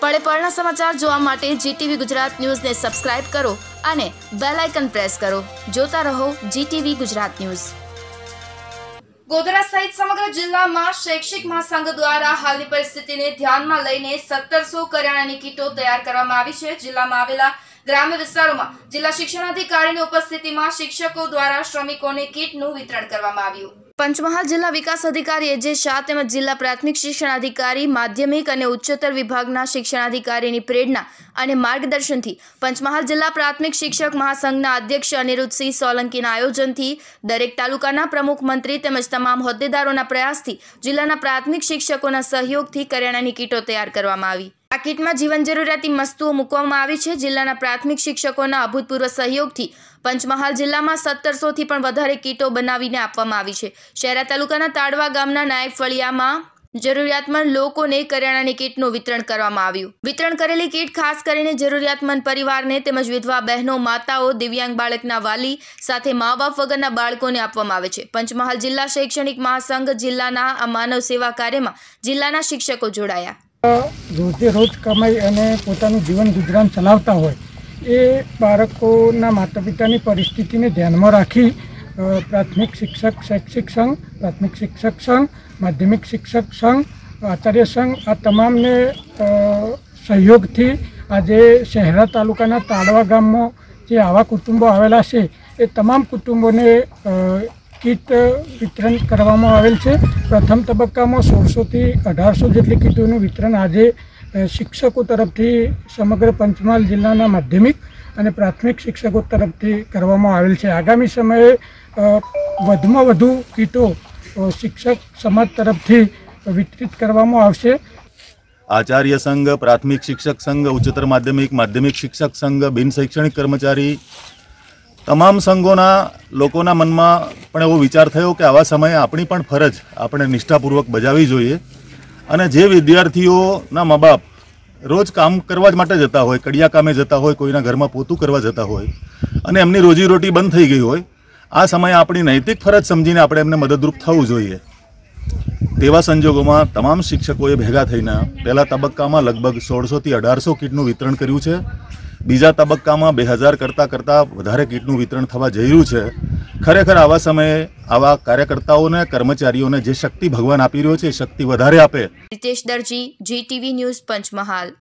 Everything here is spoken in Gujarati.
પળે પળના સમાચાર જોવા માટે જીટીવી ગુજરાત ન્યૂઝને સબસ્ક્રાઇબ કરો અને બેલ આઇકન પ્રેસ કરો જોતા રહો જીટીવી ગુજરાત ન્યૂઝ ગોધરા સહિત સમગ્ર જિલ્લામાં શૈક્ષિક મહાસંઘ દ્વારા હાલની પરિસ્થિતિને ધ્યાનમાં લઈને સત્તરસો કરિયાણાની કીટો તૈયાર કરવામાં આવી છે જિલ્લામાં આવેલા ગ્રામ્ય વિસ્તારોમાં જિલ્લા શિક્ષણાધિકારીની ઉપસ્થિતિમાં શિક્ષકો દ્વારા શ્રમિકોને કીટનું વિતરણ કરવામાં આવ્યું પંચમહાલ જિલ્લા વિકાસ અધિકારી એજે શાહ તેમજ જિલ્લા પ્રાથમિક શિક્ષણ અધિકારી માધ્યમિક અને ઉચ્ચતર વિભાગના શિક્ષણાધિકારીની પ્રેરણા અને માર્ગદર્શનથી પંચમહાલ જિલ્લા પ્રાથમિક શિક્ષક મહાસંઘના અધ્યક્ષ અનિરુદ્ધસિંહ સોલંકીના આયોજનથી દરેક તાલુકાના પ્રમુખ મંત્રી તેમજ તમામ હોદ્દેદારોના પ્રયાસથી જિલ્લાના પ્રાથમિક શિક્ષકોના સહયોગથી કરિયાણાની કીટો તૈયાર કરવામાં આવી આ કીટમાં જીવન જરૂરિયાતની વસ્તુઓ મૂકવામાં આવી છે જિલ્લાના પ્રાથમિક શિક્ષકોના અભૂતપૂર્વ સહયોગથી પંચમહાલ જિલ્લામાં સત્તરસોથી પણ વધારે કીટો બનાવીને આપવામાં આવી છે શહેરા તાલુકાના તાડવા ગામના નાયબ ફળિયામાં જરૂરિયાતમંદ લોકોને કરિયાણાની કીટનું વિતરણ કરવામાં આવ્યું વિતરણ કરેલી કીટ ખાસ કરીને જરૂરિયાતમંદ પરિવારને તેમજ વિધવા બહેનો માતાઓ દિવ્યાંગ બાળકના વાલી સાથે મા બાપ વગરના બાળકોને આપવામાં આવે છે પંચમહાલ જિલ્લા શૈક્ષણિક મહાસંઘ જિલ્લાના આ માનવ સેવા કાર્યમાં જિલ્લાના શિક્ષકો જોડાયા રોજે રોજ કમાઈ અને પોતાનું જીવન ગુજરાન ચલાવતા હોય એ બાળકોના માતા પિતાની પરિસ્થિતિને ધ્યાનમાં રાખી પ્રાથમિક શિક્ષક શૈક્ષિક સંઘ પ્રાથમિક શિક્ષક સંઘ માધ્યમિક શિક્ષક સંઘ આચાર્ય સંઘ આ તમામને સહયોગથી આજે શહેરા તાલુકાના તાળવા ગામમાં જે આવા કુટુંબો આવેલા છે એ તમામ કુટુંબોને કીટ વિતરણ કરવામાં આવેલ છે પ્રથમ તબક્કામાં સોળસોથી અઢારસો જેટલી કીટોનું વિતરણ આજે શિક્ષકો તરફથી સમગ્ર પંચમહાલ જિલ્લાના માધ્યમિક અને પ્રાથમિક શિક્ષકો તરફથી કરવામાં આવેલ છે આગામી સમયે વધુમાં વધુ કીટો શિક્ષક સમાજ તરફથી વિતરિત કરવામાં આવશે આચાર્ય સંઘ પ્રાથમિક શિક્ષક સંઘ ઉચ્ચતર માધ્યમિક માધ્યમિક શિક્ષક સંઘ બિન શૈક્ષણિક કર્મચારી તમામ સંઘોના લોકોના મનમાં પણ એવો વિચાર થયો કે આવા સમયે આપણી પણ ફરજ આપણે નિષ્ઠાપૂર્વક બજાવવી જોઈએ અને જે વિદ્યાર્થીઓના મા બાપ રોજ કામ કરવા જ માટે જતા હોય કડિયા કામે જતા હોય કોઈના ઘરમાં પોતું કરવા જતા હોય અને એમની રોજીરોટી બંધ થઈ ગઈ હોય આ સમયે આપણી નૈતિક ફરજ સમજીને આપણે એમને મદદરૂપ થવું જોઈએ તેવા સંજોગોમાં તમામ શિક્ષકોએ ભેગા થઈને પહેલા તબક્કામાં લગભગ સોળસોથી અઢારસો કીટનું વિતરણ કર્યું છે બીજા તબક્કામાં બે હજાર કરતાં કરતાં વધારે કીટનું વિતરણ થવા જઈ રહ્યું છે ખરેખર આવા સમયે આવા કાર્યકર્તાઓને કર્મચારીઓને જે શક્તિ ભગવાન આપી રહ્યો છે એ શક્તિ વધારે આપે રીતેશ દરજી ટીવી ન્યૂઝ પંચમહાલ